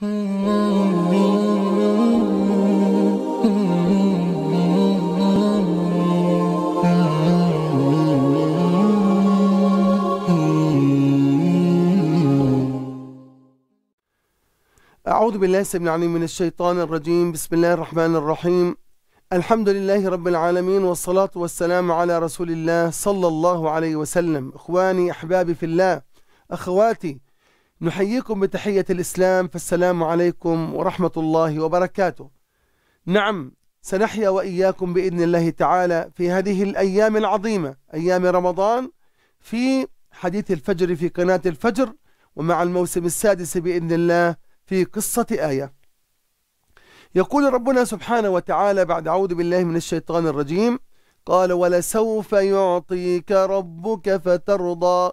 أعوذ بالله السميع العليم من الشيطان الرجيم بسم الله الرحمن الرحيم الحمد لله رب العالمين والصلاة والسلام على رسول الله صلى الله عليه وسلم إخواني أحبابي في الله أخواتي نحييكم بتحية الإسلام فالسلام عليكم ورحمة الله وبركاته نعم سنحيا وإياكم بإذن الله تعالى في هذه الأيام العظيمة أيام رمضان في حديث الفجر في قناة الفجر ومع الموسم السادس بإذن الله في قصة آية يقول ربنا سبحانه وتعالى بعد أعوذ بالله من الشيطان الرجيم قال ولسوف يعطيك ربك فترضى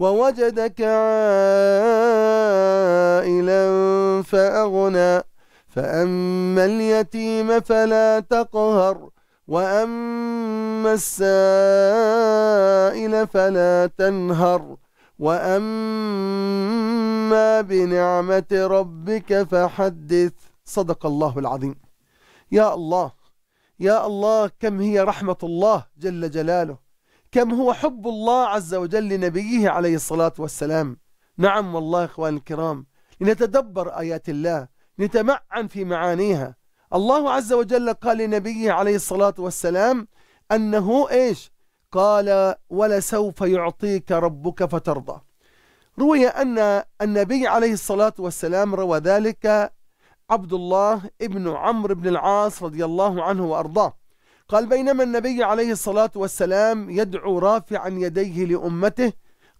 ووجدك عائلا فأغنى فأما اليتيم فلا تقهر وأما السائل فلا تنهر وأما بنعمة ربك فحدث صدق الله العظيم يا الله يا الله كم هي رحمة الله جل جلاله كم هو حب الله عز وجل لنبيه عليه الصلاة والسلام نعم والله إخواني الكرام لنتدبر آيات الله نتمعن في معانيها الله عز وجل قال لنبيه عليه الصلاة والسلام أنه إيش قال ولسوف يعطيك ربك فترضى روي أن النبي عليه الصلاة والسلام روى ذلك عبد الله ابن عمرو بن العاص رضي الله عنه وأرضاه قال بينما النبي عليه الصلاة والسلام يدعو رافعا يديه لأمته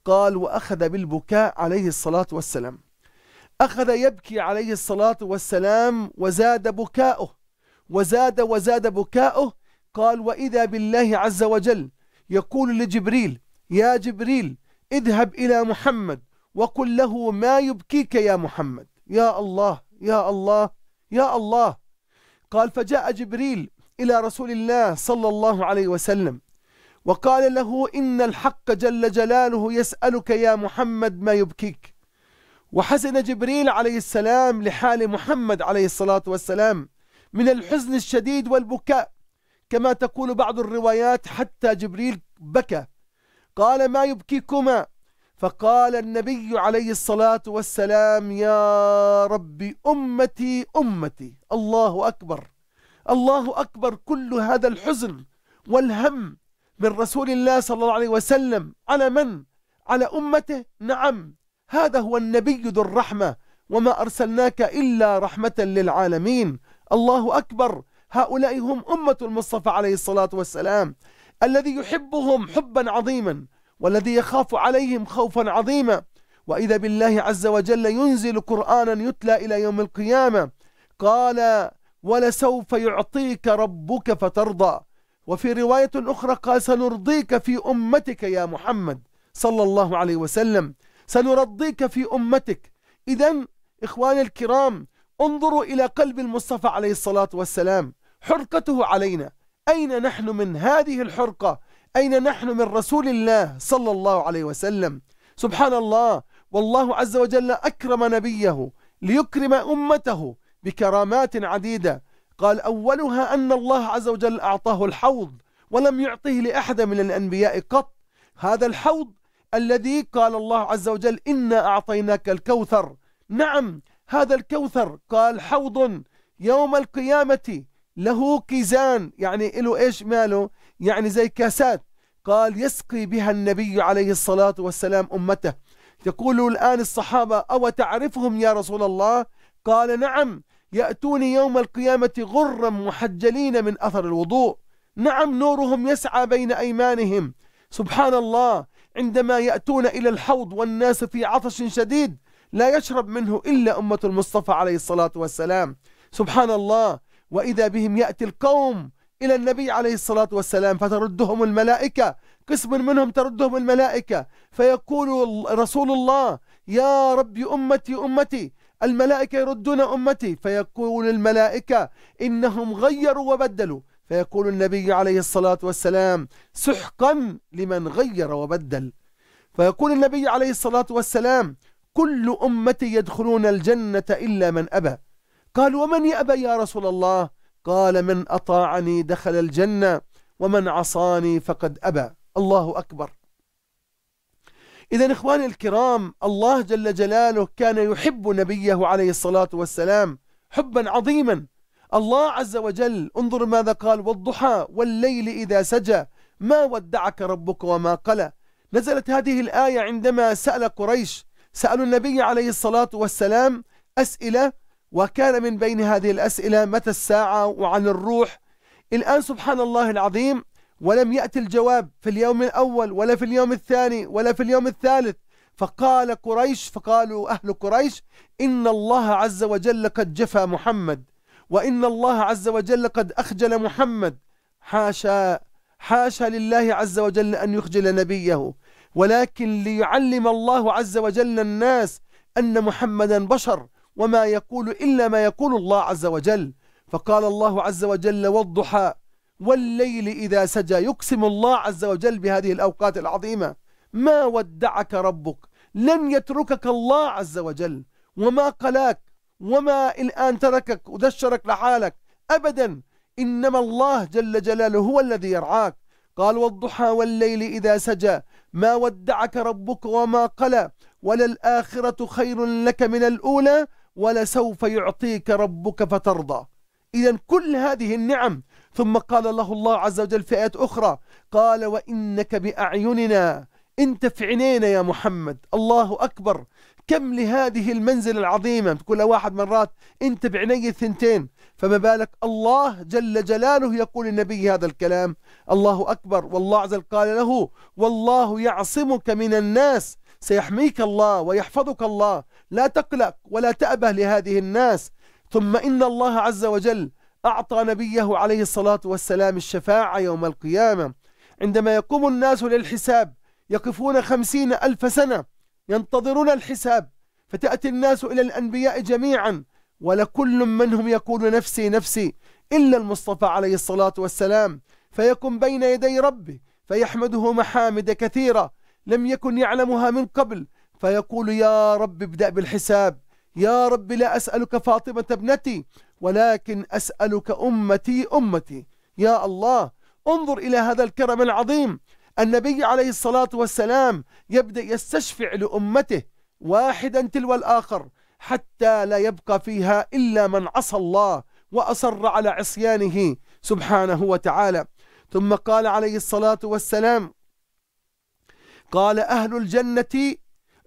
قال وأخذ بالبكاء عليه الصلاة والسلام أخذ يبكي عليه الصلاة والسلام وزاد بكاؤه وزاد وزاد بكاؤه قال وإذا بالله عز وجل يقول لجبريل يا جبريل اذهب إلى محمد وقل له ما يبكيك يا محمد يا الله يا الله يا الله قال فجاء جبريل إلى رسول الله صلى الله عليه وسلم وقال له إن الحق جل جلاله يسألك يا محمد ما يبكيك وحزن جبريل عليه السلام لحال محمد عليه الصلاة والسلام من الحزن الشديد والبكاء كما تقول بعض الروايات حتى جبريل بكى قال ما يبكيكما فقال النبي عليه الصلاة والسلام يا رب أمتي أمتي الله أكبر الله أكبر كل هذا الحزن والهم من رسول الله صلى الله عليه وسلم على من؟ على أمته؟ نعم هذا هو النبي ذو الرحمة وما أرسلناك إلا رحمة للعالمين الله أكبر هؤلاء هم أمة المصطفى عليه الصلاة والسلام الذي يحبهم حبا عظيما والذي يخاف عليهم خوفا عظيما وإذا بالله عز وجل ينزل قرآنا يتلى إلى يوم القيامة قال ولسوف يعطيك ربك فترضى وفي رواية أخرى قال سنرضيك في أمتك يا محمد صلى الله عليه وسلم سنرضيك في أمتك إذا إخواني الكرام انظروا إلى قلب المصطفى عليه الصلاة والسلام حرقته علينا أين نحن من هذه الحرقة أين نحن من رسول الله صلى الله عليه وسلم سبحان الله والله عز وجل أكرم نبيه ليكرم أمته بكرامات عديدة قال أولها أن الله عز وجل أعطاه الحوض ولم يعطه لأحد من الأنبياء قط هذا الحوض الذي قال الله عز وجل إنا أعطيناك الكوثر نعم هذا الكوثر قال حوض يوم القيامة له كيزان يعني له إيش ماله يعني زي كاسات قال يسقي بها النبي عليه الصلاة والسلام أمته يقول الآن الصحابة أو تعرفهم يا رسول الله قال نعم يأتون يوم القيامة غرا محجلين من أثر الوضوء نعم نورهم يسعى بين أيمانهم سبحان الله عندما يأتون إلى الحوض والناس في عطش شديد لا يشرب منه إلا أمة المصطفى عليه الصلاة والسلام سبحان الله وإذا بهم يأتي القوم إلى النبي عليه الصلاة والسلام فتردهم الملائكة قسم منهم تردهم الملائكة فيقول رسول الله يا رب أمتي أمتي الملائكة يردون أمتي فيقول الملائكة إنهم غيروا وبدلوا فيقول النبي عليه الصلاة والسلام سحقا لمن غير وبدل فيقول النبي عليه الصلاة والسلام كل أمتي يدخلون الجنة إلا من أبى قال ومن يأبى يا رسول الله قال من أطاعني دخل الجنة ومن عصاني فقد أبى الله أكبر إذا إخواني الكرام الله جل جلاله كان يحب نبيه عليه الصلاة والسلام حبا عظيما الله عز وجل انظر ماذا قال والضحى والليل إذا سجى ما ودعك ربك وما قلى نزلت هذه الآية عندما سأل قريش سألوا النبي عليه الصلاة والسلام أسئلة وكان من بين هذه الأسئلة متى الساعة وعن الروح الآن سبحان الله العظيم ولم يأتي الجواب في اليوم الأول ولا في اليوم الثاني ولا في اليوم الثالث فقال قريش فقالوا أهل قريش إن الله عز وجل قد جفى محمد وإن الله عز وجل قد أخجل محمد حاشا حاشا لله عز وجل أن يخجل نبيه ولكن ليعلم الله عز وجل الناس أن محمدا بشر وما يقول إلا ما يقول الله عز وجل فقال الله عز وجل والضحى والليل إذا سجى يقسم الله عز وجل بهذه الأوقات العظيمة ما ودعك ربك لن يتركك الله عز وجل وما قلاك وما الآن تركك ودشرك لحالك أبدا إنما الله جل جلاله هو الذي يرعاك قال والضحى والليل إذا سجى ما ودعك ربك وما قلى وللآخرة خير لك من الأولى ولسوف يعطيك ربك فترضى إذا كل هذه النعم ثم قال له الله عز وجل في آيات أخرى قال وإنك بأعيننا انت في عينينا يا محمد الله أكبر كم لهذه المنزلة العظيمة كل واحد مرات انت بعيني الثنتين فما بالك الله جل جلاله يقول النبي هذا الكلام الله أكبر والله عز وجل قال له والله يعصمك من الناس سيحميك الله ويحفظك الله لا تقلق ولا تأبه لهذه الناس ثم إن الله عز وجل أعطى نبيه عليه الصلاة والسلام الشفاعة يوم القيامة عندما يقوم الناس للحساب يقفون خمسين ألف سنة ينتظرون الحساب فتأتي الناس إلى الأنبياء جميعا ولكل منهم يقول نفسي نفسي إلا المصطفى عليه الصلاة والسلام فيكن بين يدي ربه فيحمده محامد كثيرة لم يكن يعلمها من قبل فيقول يا رب ابدأ بالحساب يا رب لا أسألك فاطمة ابنتي ولكن أسألك أمتي أمتي يا الله انظر إلى هذا الكرم العظيم النبي عليه الصلاة والسلام يبدأ يستشفع لأمته واحدا تلو الآخر حتى لا يبقى فيها إلا من عصى الله وأصر على عصيانه سبحانه وتعالى ثم قال عليه الصلاة والسلام قال أهل الجنة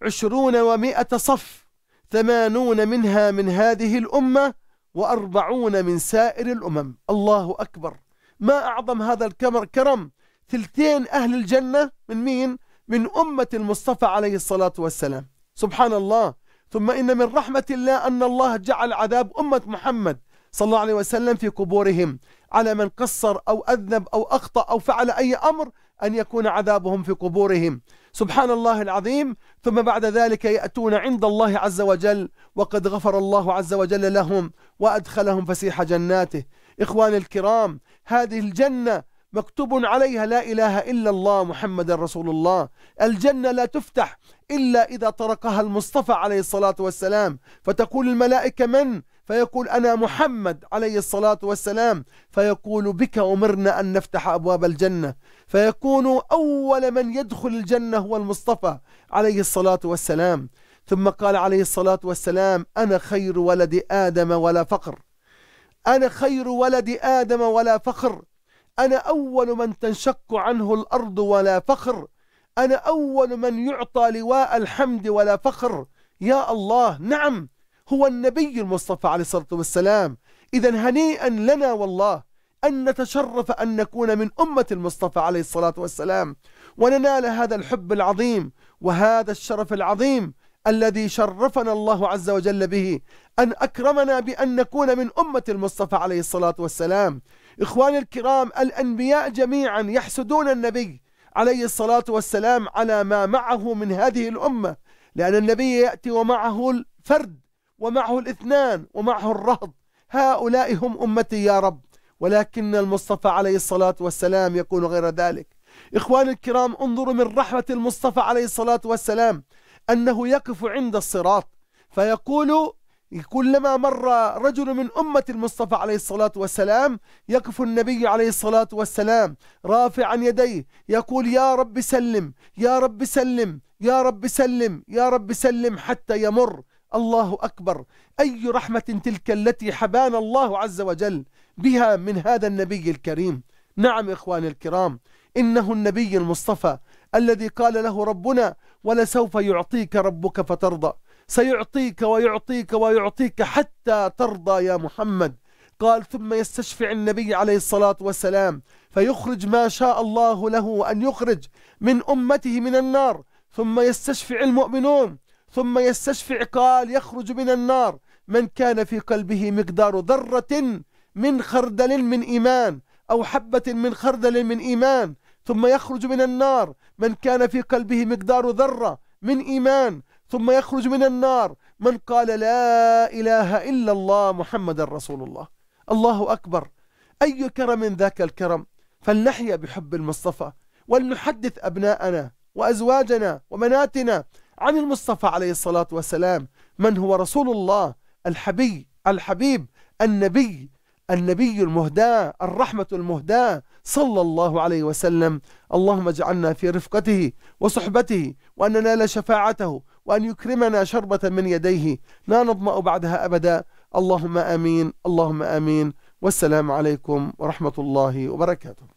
عشرون ومائة صف ثمانون منها من هذه الأمة وأربعون من سائر الأمم الله أكبر ما أعظم هذا الكمر كرم ثلثين أهل الجنة من مين؟ من أمة المصطفى عليه الصلاة والسلام سبحان الله ثم إن من رحمة الله أن الله جعل عذاب أمة محمد صلى الله عليه وسلم في قبورهم على من قصر أو أذنب أو أخطأ أو فعل أي أمر أن يكون عذابهم في قبورهم سبحان الله العظيم ثم بعد ذلك يأتون عند الله عز وجل وقد غفر الله عز وجل لهم وأدخلهم فسيح جناته إخواني الكرام هذه الجنة مكتوب عليها لا إله إلا الله محمد رسول الله الجنة لا تفتح إلا إذا طرقها المصطفى عليه الصلاة والسلام فتقول الملائكة من؟ فيقول أنا محمد عليه الصلاة والسلام فيقول بك أمرنا أن نفتح أبواب الجنة فيكون أول من يدخل الجنة هو المصطفى عليه الصلاة والسلام ثم قال عليه الصلاة والسلام أنا خير ولد آدم ولا فقر أنا خير ولد آدم ولا فخر أنا أول من تنشق عنه الأرض ولا فخر أنا أول من يعطى لواء الحمد ولا فخر يا الله نعم هو النبي المصطفى عليه الصلاة والسلام إذا هنيئا لنا والله أن نتشرف أن نكون من أمة المصطفى عليه الصلاة والسلام وننال هذا الحب العظيم وهذا الشرف العظيم الذي شرفنا الله عز وجل به أن أكرمنا بأن نكون من أمة المصطفى عليه الصلاة والسلام إخواني الكرام الأنبياء جميعا يحسدون النبي عليه الصلاة والسلام على ما معه من هذه الأمة لأن النبي يأتي ومعه الفرد ومعه الاثنان ومعه الرهض هؤلاء هم أمتي يا رب ولكن المصطفى عليه الصلاة والسلام يكون غير ذلك إخواني الكرام انظروا من رحمة المصطفى عليه الصلاة والسلام أنه يقف عند الصراط فيقول كلما مر رجل من أمة المصطفى عليه الصلاة والسلام يقف النبي عليه الصلاة والسلام رافعا يديه يقول يا رب سلم يا رب سلم يا رب سلم يا رب سلم حتى يمر الله أكبر أي رحمة تلك التي حبانا الله عز وجل بها من هذا النبي الكريم نعم إخواني الكرام إنه النبي المصطفى الذي قال له ربنا ولسوف يعطيك ربك فترضى سيعطيك ويعطيك ويعطيك حتى ترضى يا محمد قال ثم يستشفع النبي عليه الصلاة والسلام فيخرج ما شاء الله له أن يخرج من أمته من النار ثم يستشفع المؤمنون ثم يستشفع قال يخرج من النار من كان في قلبه مقدار ذرة من خردل من إيمان أو حبة من خردل من إيمان ثم يخرج من النار من كان في قلبه مقدار ذرة من إيمان ثم يخرج من النار من قال لا إله إلا الله محمد رسول الله الله أكبر أي كرم ذاك الكرم فلنحيا بحب المصطفى ولنحدث أبناءنا وأزواجنا وبناتنا عن المصطفى عليه الصلاة والسلام من هو رسول الله الحبي الحبيب النبي النبي المهداة الرحمة المهداة صلى الله عليه وسلم اللهم اجعلنا في رفقته وصحبته وأن ننال شفاعته وأن يكرمنا شربة من يديه لا نظمأ بعدها أبدا اللهم آمين اللهم آمين والسلام عليكم ورحمة الله وبركاته